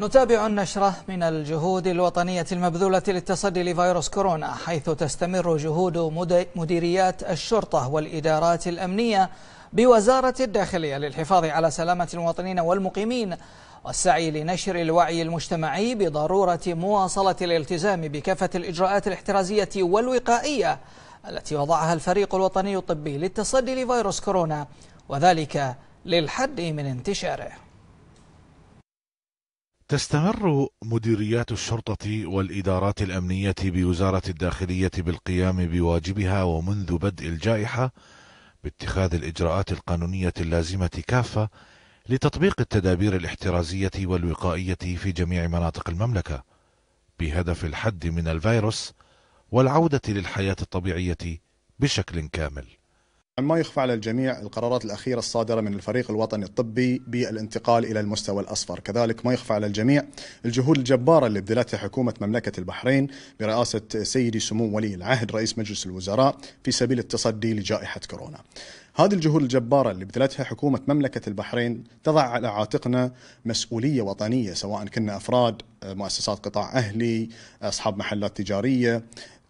نتابع النشرة من الجهود الوطنية المبذولة للتصدي لفيروس كورونا حيث تستمر جهود مديريات الشرطة والإدارات الأمنية بوزارة الداخلية للحفاظ على سلامة المواطنين والمقيمين والسعي لنشر الوعي المجتمعي بضرورة مواصلة الالتزام بكافة الإجراءات الاحترازية والوقائية التي وضعها الفريق الوطني الطبي للتصدي لفيروس كورونا وذلك للحد من انتشاره تستمر مديريات الشرطة والإدارات الأمنية بوزارة الداخلية بالقيام بواجبها ومنذ بدء الجائحة باتخاذ الإجراءات القانونية اللازمة كافة لتطبيق التدابير الاحترازية والوقائية في جميع مناطق المملكة بهدف الحد من الفيروس والعودة للحياة الطبيعية بشكل كامل ما يخفى على الجميع القرارات الأخيرة الصادرة من الفريق الوطني الطبي بالانتقال إلى المستوى الأصفر كذلك ما يخفى على الجميع الجهود الجبارة اللي بذلتها حكومة مملكة البحرين برئاسة سيدي سمو ولي العهد رئيس مجلس الوزراء في سبيل التصدي لجائحة كورونا هذه الجهود الجبارة اللي بذلتها حكومة مملكة البحرين تضع على عاتقنا مسؤولية وطنية سواء كنا أفراد مؤسسات قطاع أهلي أصحاب محلات تجارية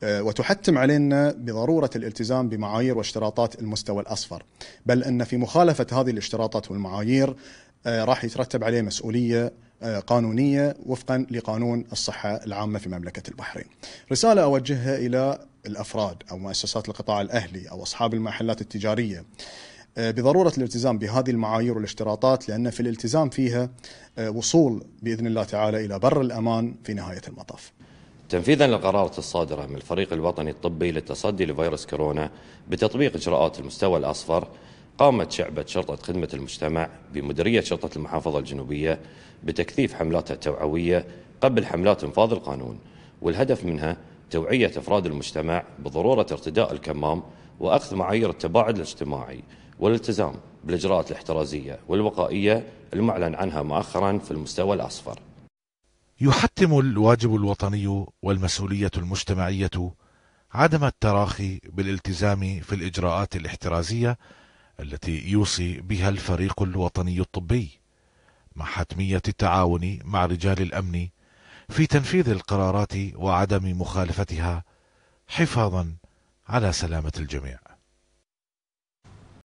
آه، وتحتم علينا بضرورة الالتزام بمعايير واشتراطات المستوى الأصفر بل أن في مخالفة هذه الاشتراطات والمعايير آه، راح يترتب عليه مسؤولية آه، قانونية وفقا لقانون الصحة العامة في مملكة البحرين رسالة أوجهها إلى الأفراد أو مؤسسات القطاع الأهلي أو أصحاب المحلات التجارية بضرورة الالتزام بهذه المعايير والاشتراطات لأن في الالتزام فيها وصول بإذن الله تعالى إلى بر الأمان في نهاية المطاف تنفيذا للقرارات الصادرة من الفريق الوطني الطبي للتصدي لفيروس كورونا بتطبيق إجراءات المستوى الأصفر قامت شعبة شرطة خدمة المجتمع بمديرية شرطة المحافظة الجنوبية بتكثيف حملاتها التوعوية قبل حملات انفاذ القانون والهدف منها توعية أفراد المجتمع بضرورة ارتداء الكمام وأخذ معايير التباعد الاجتماعي والالتزام بالإجراءات الاحترازية والوقائية المعلن عنها مؤخرا في المستوى الأصفر يحتم الواجب الوطني والمسؤولية المجتمعية عدم التراخي بالالتزام في الإجراءات الاحترازية التي يوصي بها الفريق الوطني الطبي مع حتمية التعاون مع رجال الأمن في تنفيذ القرارات وعدم مخالفتها حفاظا على سلامة الجميع